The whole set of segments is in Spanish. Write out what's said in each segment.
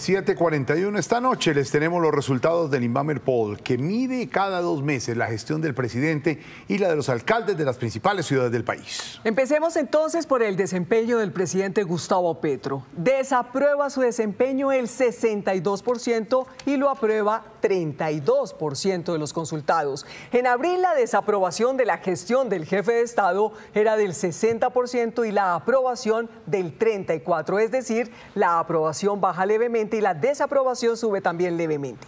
7:41 esta noche les tenemos los resultados del Inbamer Poll, que mide cada dos meses la gestión del presidente y la de los alcaldes de las principales ciudades del país. Empecemos entonces por el desempeño del presidente Gustavo Petro. Desaprueba su desempeño el 62% y lo aprueba 32% de los consultados. En abril la desaprobación de la gestión del jefe de Estado era del 60% y la aprobación del 34%, es decir, la aprobación baja levemente y la desaprobación sube también levemente.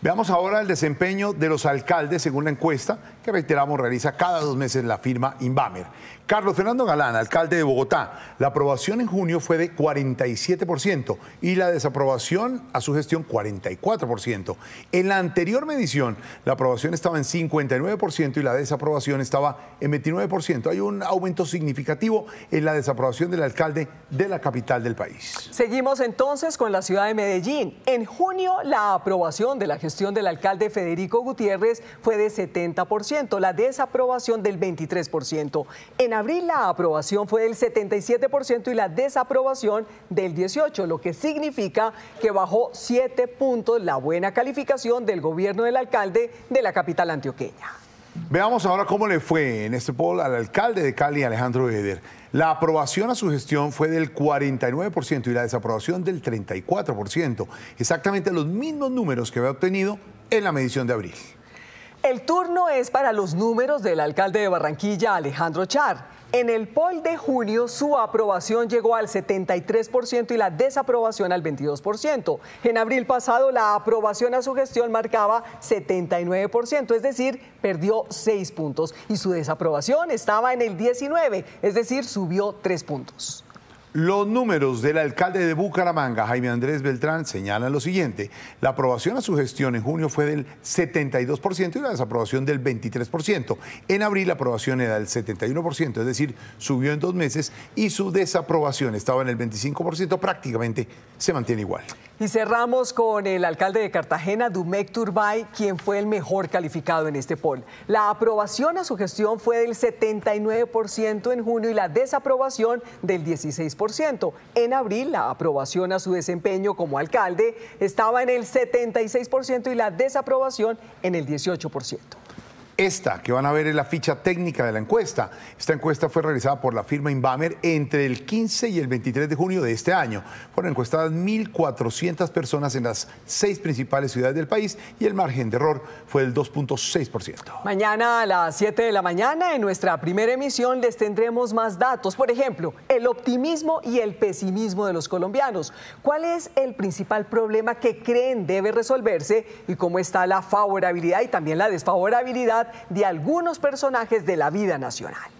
Veamos ahora el desempeño de los alcaldes según la encuesta que reiteramos realiza cada dos meses la firma Inbamer. Carlos Fernando Galán, alcalde de Bogotá, la aprobación en junio fue de 47% y la desaprobación a su gestión 44%. En la anterior medición la aprobación estaba en 59% y la desaprobación estaba en 29%. Hay un aumento significativo en la desaprobación del alcalde de la capital del país. Seguimos entonces con la ciudad de Medellín. En junio la aprobación de la gestión gestión del alcalde Federico Gutiérrez fue de 70%, la desaprobación del 23%. En abril la aprobación fue del 77% y la desaprobación del 18%, lo que significa que bajó 7 puntos la buena calificación del gobierno del alcalde de la capital antioqueña. Veamos ahora cómo le fue en este poll al alcalde de Cali, Alejandro Eder. La aprobación a su gestión fue del 49% y la desaprobación del 34%, exactamente los mismos números que había obtenido en la medición de abril. El turno es para los números del alcalde de Barranquilla, Alejandro Char. En el poll de junio, su aprobación llegó al 73% y la desaprobación al 22%. En abril pasado, la aprobación a su gestión marcaba 79%, es decir, perdió 6 puntos. Y su desaprobación estaba en el 19%, es decir, subió 3 puntos. Los números del alcalde de Bucaramanga, Jaime Andrés Beltrán, señalan lo siguiente. La aprobación a su gestión en junio fue del 72% y la desaprobación del 23%. En abril la aprobación era del 71%, es decir, subió en dos meses y su desaprobación estaba en el 25%, prácticamente se mantiene igual. Y cerramos con el alcalde de Cartagena, Dumek Turbay, quien fue el mejor calificado en este poll. La aprobación a su gestión fue del 79% en junio y la desaprobación del 16%. En abril, la aprobación a su desempeño como alcalde estaba en el 76% y la desaprobación en el 18%. Esta que van a ver es la ficha técnica de la encuesta. Esta encuesta fue realizada por la firma Inbamer entre el 15 y el 23 de junio de este año. Fueron encuestadas 1.400 personas en las seis principales ciudades del país y el margen de error fue del 2.6%. Mañana a las 7 de la mañana en nuestra primera emisión les tendremos más datos. Por ejemplo, el optimismo y el pesimismo de los colombianos. ¿Cuál es el principal problema que creen debe resolverse y cómo está la favorabilidad y también la desfavorabilidad? de algunos personajes de la vida nacional.